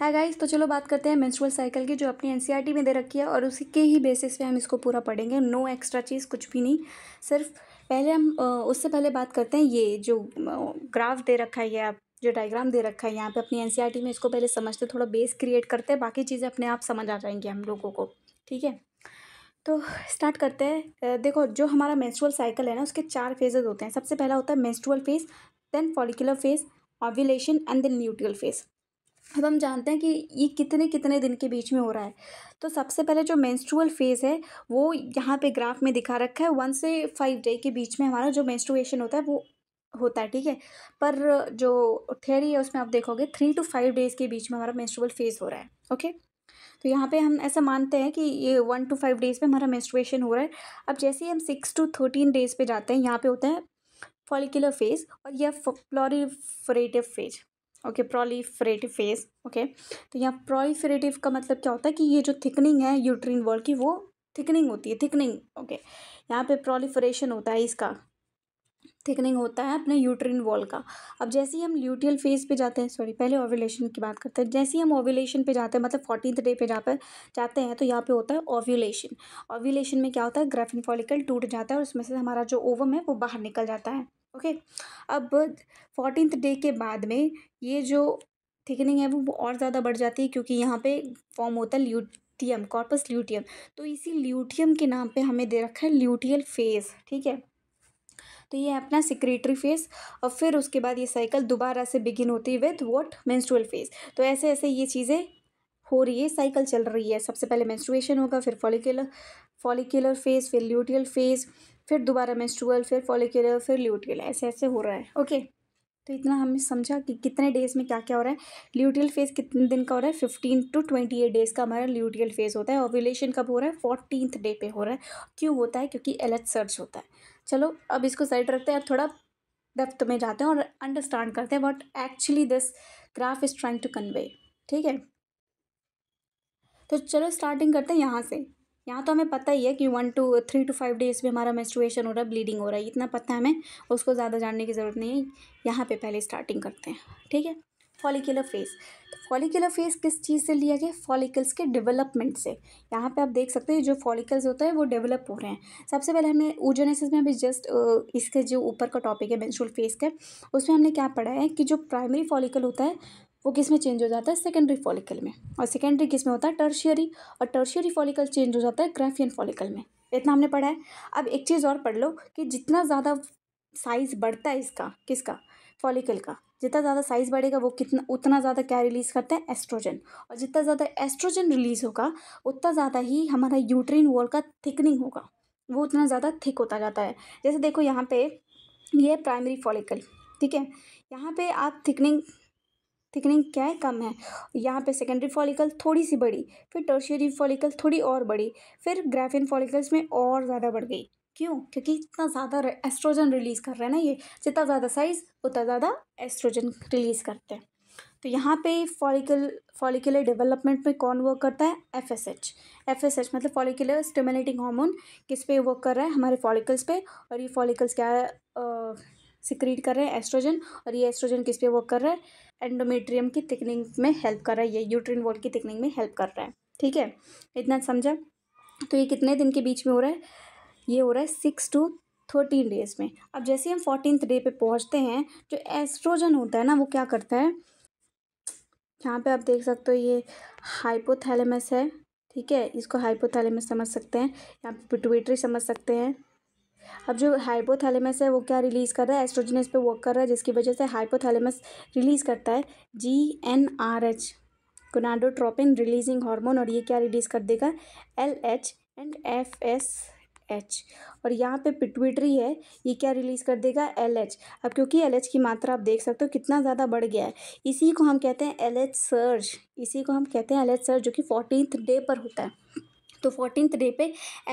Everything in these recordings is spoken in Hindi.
है गाइस तो चलो बात करते हैं मेंस्ट्रुअल साइकिल की जो अपनी एनसीईआरटी e में दे रखी है और उसी के ही बेसिस पे हम इसको पूरा पढ़ेंगे नो एक्स्ट्रा चीज़ कुछ भी नहीं सिर्फ पहले हम उससे पहले बात करते हैं ये जो ग्राफ दे रखा है आप जो डायग्राम दे रखा है यहाँ पे अपनी एनसीईआरटी e में इसको पहले समझते थोड़ा बेस क्रिएट करते हैं बाकी चीज़ें अपने आप समझ आ जाएंगी हम लोगों को ठीक है तो स्टार्ट करते हैं देखो जो हमारा मेंस्ट्रुअल साइकिल है ना उसके चार फेजेज होते हैं सबसे पहला होता है menstrual phase then follicular phase ovulation and then neutral phase अब हम जानते हैं कि ये कितने कितने दिन के बीच में हो रहा है तो सबसे पहले जो मेंस्ट्रुअल फेज़ है वो यहाँ पे ग्राफ में दिखा रखा है वन से फाइव डे के बीच में हमारा जो मेंस्ट्रुएशन होता है वो होता है ठीक है पर जो थेरी है उसमें आप देखोगे थ्री टू फाइव डेज़ के बीच में हमारा मेंस्ट्रुअल फेज़ हो रहा है ओके तो यहाँ पे हम ऐसा मानते हैं कि ये वन टू फाइव डेज़ में हमारा मेस्ट्रुएशन हो रहा है अब जैसे ही हम सिक्स टू थर्टीन डेज़ पर जाते हैं यहाँ पर होता है फॉलिकुलर फेज और यह proliferative phase okay proliferative phase okay तो यहाँ प्रोलीफरेटिव का मतलब क्या होता है कि ये जो थिकनिंग है यूट्रीन वॉल की वो थिकनिंग होती है थिकनिंग ओके यहाँ पे प्रोलीफरेशन होता है इसका थिकनिंग होता है अपने यूट्रीन वॉल का अब जैसे ही हम ल्यूटियल फेज पे जाते हैं सॉरी पहले ओव्यूलेशन की बात करते हैं जैसे ही हम ओव्यूलेशन पे जाते हैं मतलब फोर्टीन डे पे पर जाते हैं तो यहाँ पे होता है ओव्यूलेशन ओव्यूलेशन में क्या होता है ग्रेफिन फॉलिकल टूट जाता है और उसमें से हमारा जो ओवम है वो बाहर निकल जाता है ओके अब फोर्टीनथ डे के बाद में ये जो थिकनिंग है वो और ज़्यादा बढ़ जाती है क्योंकि यहाँ पे फॉर्म होता है ल्यूटियम कॉर्पस ल्यूटियम तो इसी ल्यूटियम के नाम पे हमें दे रखा है ल्यूटियल फेस ठीक है तो ये अपना सिक्रेटरी फेस और फिर उसके बाद ये साइकिल दोबारा से बिगिन होती है विथ वॉट मैंस्ट्रुअल फेज तो ऐसे ऐसे ये चीज़ें हो रही है साइकिल चल रही है सबसे पहले मेंस्ट्रुएशन होगा फिर फॉलिकुलर फॉलिकुलर फेज फिर ल्यूटियल फेज फिर दोबारा मेस्ट्रुअल फिर फॉलिकुलर फिर ल्यूटियल ऐसे ऐसे हो रहा है ओके तो इतना हमने समझा कि कितने डेज़ में क्या क्या हो रहा है ल्यूटियल फेज़ कितने दिन का हो रहा है fifteen to twenty eight days का हमारा ल्यूटियल फेज़ होता है ओव्यूलेशन कब हो रहा है फोर्टीनथ डे पे हो रहा है क्यों होता है क्योंकि एलर्ट सर्च होता है चलो अब इसको साइड रखते हैं अब थोड़ा डेप्थ में जाते हैं और अंडरस्टैंड करते हैं but actually this graph is trying to convey ठीक है तो चलो स्टार्टिंग करते हैं यहाँ से यहाँ तो हमें पता ही है कि one two three to five days में हमारा मेस्टुएशन हो रहा है ब्लीडिंग हो रहा है इतना पता है हमें उसको ज़्यादा जानने की ज़रूरत नहीं है यहाँ पे पहले स्टार्टिंग करते हैं ठीक है फॉलिकुलर फ़ेस तो फॉलिकुलर फेस किस चीज़ से लिया गया फॉलिकल्स के डेवलपमेंट से यहाँ पे आप देख सकते हैं जो फॉलिकल्स होता है वो डेवलप हो रहे हैं सबसे पहले हमने ऊर्जोनेसिस में अभी जस्ट इसके जो ऊपर का टॉपिक है मेंस्ट्रुअल फेस का उसमें हमने क्या पढ़ा है कि जो प्राइमरी फॉलिकल होता है वो किस में चेंज हो जाता है सेकेंडरी फॉलिकल में और सेकेंडरी किस में होता है टर्शियरी और टर्शियरी फॉलिकल चेंज हो जाता है ग्राफियन फॉलिकल में इतना हमने पढ़ा है अब एक चीज़ और पढ़ लो कि जितना ज़्यादा साइज़ बढ़ता है इसका किसका फॉलिकल का जितना ज़्यादा साइज़ बढ़ेगा वो कितना उतना ज़्यादा क्या रिलीज़ करता है एस्ट्रोजन और जितना ज़्यादा एस्ट्रोजन रिलीज़ होगा उतना ज़्यादा ही हमारा यूट्रीन वॉल का थिकनिंग होगा वो उतना ज़्यादा थिक होता जाता है जैसे देखो यहाँ पे ये प्राइमरी फॉलिकल ठीक है यहाँ पे आप थिकनिंग थिकनिंग क्या है कम है यहाँ पे सेकेंडरी फॉलिकल थोड़ी सी बड़ी फिर टर्शियरी फॉलिकल थोड़ी और बड़ी फिर ग्राफिन फॉलिकल्स में और ज़्यादा बढ़ गई क्यों क्योंकि इतना ज़्यादा एस्ट्रोजन रिलीज़ कर रहे हैं ना ये जितना ज़्यादा साइज़ उतना ज़्यादा एस्ट्रोजन रिलीज़ करते हैं तो यहाँ पे फॉलिकल फॉलिकुलर डेवलपमेंट में कौन वर्क करता है F S H F S H मतलब फॉलिकुलर स्टिमुलेटिंग हार्मोन किस पे वर्क कर रहा है हमारे फॉलिकल्स पे और ये फॉलिकल्स क्या सिक्रीट कर रहे हैं एस्ट्रोजन और ये एस्ट्रोजन किस पे वर्क कर रहा है एंडोमेट्रियम की थिकनिंग में हेल्प कर रहा है ये यूट्रीन वॉल की थिकनिंग में हेल्प कर रहा है ठीक है इतना समझा तो ये कितने दिन के बीच में हो रहा है ये हो रहा है सिक्स टू थर्टीन डेज में अब जैसे हम फोर्टीन डे पे पहुँचते हैं जो एस्ट्रोजन होता है ना वो क्या करता है यहाँ पे आप देख सकते हो ये हाइपोथैलेमस है ठीक है इसको हाइपोथैलेमस समझ सकते हैं यहाँ पे पिटुएटरी समझ सकते हैं अब जो हाइपोथैलेमस है वो क्या रिलीज़ कर रहा है एस्ट्रोजिनस पे वर्क कर रहा है जिसकी वजह से हाइपोथैलेमस रिलीज़ करता है G N R H gonadotropin releasing hormone और ये क्या रिलीज़ कर देगा L H and F S H और यहाँ पे पिटविटरी है ये क्या रिलीज़ कर देगा एल एच अब क्योंकि एल एच की मात्रा आप देख सकते हो कितना ज़्यादा बढ़ गया है इसी को हम कहते हैं एल एच सर्ज इसी को हम कहते हैं एल एच सर्ज जो कि फोर्टीन डे पर होता है तो फोर्टीन डे पे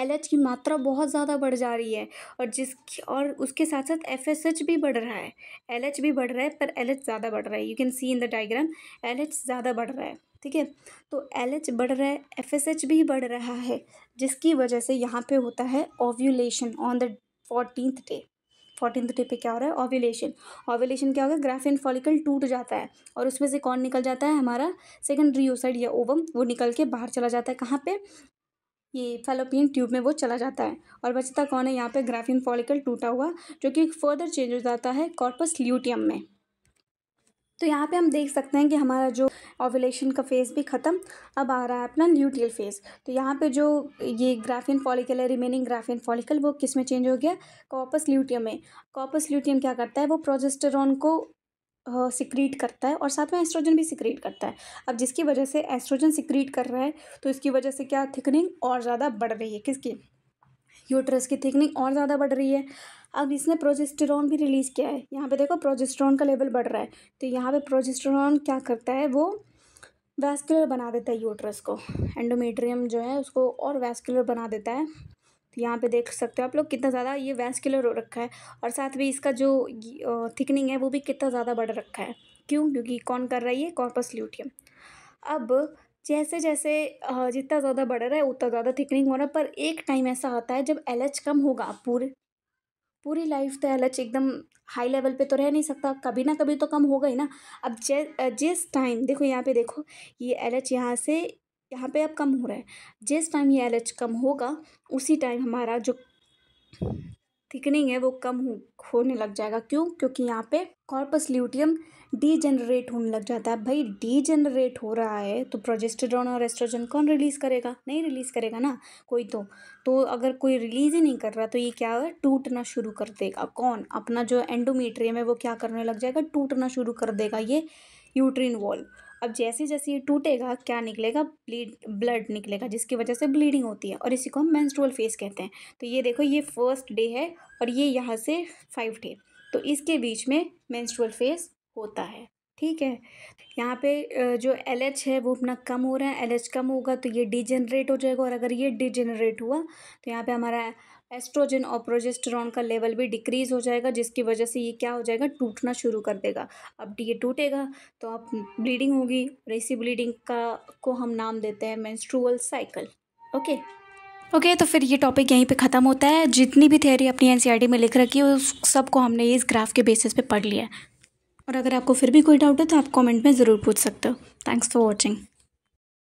एल की मात्रा बहुत ज़्यादा बढ़ जा रही है और जिस और उसके साथ साथ एफ भी बढ़ रहा है एल भी बढ़ रहा है पर एल ज़्यादा बढ़ रहा है you can see in the diagram L ज़्यादा बढ़ रहा है ठीक है तो एल बढ़ रहा है एफ भी बढ़ रहा है जिसकी वजह से यहाँ पर होता है ovulation on the fourteen day fourteen day पे क्या हो रहा है ओव्यूलेशन ओव्यूलेशन क्या होगा ग्राफिन फॉलिकल टूट जाता है और उसमें से कौन निकल जाता है हमारा सेकेंडरी ओसाइड या ओवम वो निकल के बाहर चला जाता है कहाँ पे ये फेलोपियन ट्यूब में वो चला जाता है और बचता कौन है यहाँ पे ग्राफिन फॉलिकल टूटा हुआ जो कि फर्दर चेंज हो जाता है कॉर्पस ल्यूटियम में तो यहाँ पे हम देख सकते हैं कि हमारा जो ओवुलेशन का फेज़ भी ख़त्म अब आ रहा है अपना ल्यूटियल फेज़ तो यहाँ पे जो ये ग्राफिन फॉलिकल है रिमेनिंग ग्राफिन फॉलिकल वो किस में चेंज हो गया कॉपस ल्यूटियम में कॉपस ल्यूटियम क्या करता है वो प्रोजेस्टेरॉन को सिक्रीट करता है और साथ में एस्ट्रोजन भी सिक्रीट करता है अब जिसकी वजह से एस्ट्रोजन सिक्रीट कर रहा है तो इसकी वजह से क्या थिकनिंग और ज़्यादा बढ़ रही है किसकी यूट्रस की थिकनिंग और ज़्यादा बढ़ रही है अब इसने प्रोजेस्टेरॉन भी रिलीज़ किया है यहाँ पे देखो प्रोजेस्टेरॉन का लेवल बढ़ रहा है तो यहाँ पे प्रोजेस्टेरॉन क्या करता है वो वैस्कुलर बना देता है यूट्रस को एंडोमेट्रियम जो है उसको और वैस्कुलर बना देता है तो यहाँ पे देख सकते हो आप लोग कितना ज़्यादा ये वैस्कुलर हो रखा है और साथ में इसका जो थिकनिंग है वो भी कितना ज़्यादा बढ़ रखा है क्यों क्योंकि कौन कर रही है कॉर्पस ल्यूटियम अब जैसे जैसे जितना ज़्यादा बढ़ रहा है उतना ज़्यादा थिकनिंग हो रहा है पर एक टाइम ऐसा आता है जब एल कम होगा पूरे पूरी लाइफ तो एल एकदम हाई लेवल पे तो रह नहीं सकता कभी ना कभी तो कम होगा ही ना अब जिस टाइम देखो यहाँ पे देखो ये एल यहाँ से यहाँ पे अब कम हो रहा है जिस टाइम ये एल कम होगा उसी टाइम हमारा जो थिकनिंग है वो कम हो, होने लग जाएगा क्यों क्योंकि यहाँ पे कॉर्पस ल्यूटियम जनरेट होने लग जाता है भाई डीजनरेट हो रहा है तो प्रोजेस्टेडोन और एस्ट्रोजन कौन रिलीज़ करेगा नहीं रिलीज़ करेगा ना कोई तो तो अगर कोई रिलीज़ ही नहीं कर रहा तो ये क्या है टूटना शुरू कर देगा कौन अपना जो एंडोमीट्रियम है वो क्या करने लग जाएगा टूटना शुरू कर देगा ये यूट्रीन वॉल अब जैसे जैसे ये टूटेगा क्या निकलेगा ब्लीड ब्लड निकलेगा जिसकी वजह से ब्लीडिंग होती है और इसी को हम मैंस्ट्रुअल फेस कहते हैं तो ये देखो ये फर्स्ट डे है और ये यहाँ से फाइव डे तो इसके बीच में मैंस्ट्रुअल फेस होता है ठीक है यहाँ पे जो एल एच है वो अपना कम हो रहा है एल एच कम होगा तो ये डिजेनरेट हो जाएगा और अगर ये डिजेनरेट हुआ तो यहाँ पे हमारा एस्ट्रोजन और प्रोजेस्टरॉन का लेवल भी डिक्रीज हो जाएगा जिसकी वजह से ये क्या हो जाएगा टूटना शुरू कर देगा अब ये टूटेगा तो अब ब्लीडिंग होगी और इसी ब्लीडिंग का को हम नाम देते हैं menstrual cycle okay okay okay, तो फिर ये टॉपिक यहीं पे ख़त्म होता है जितनी भी थ्योरी अपनी एनसीईआरटी e में लिख रखी है उस सबको हमने इस ग्राफ के बेसिस पे पढ़ लिया है और अगर आपको फिर भी कोई डाउट है तो आप कमेंट में ज़रूर पूछ सकते हो थैंक्स फॉर वॉचिंग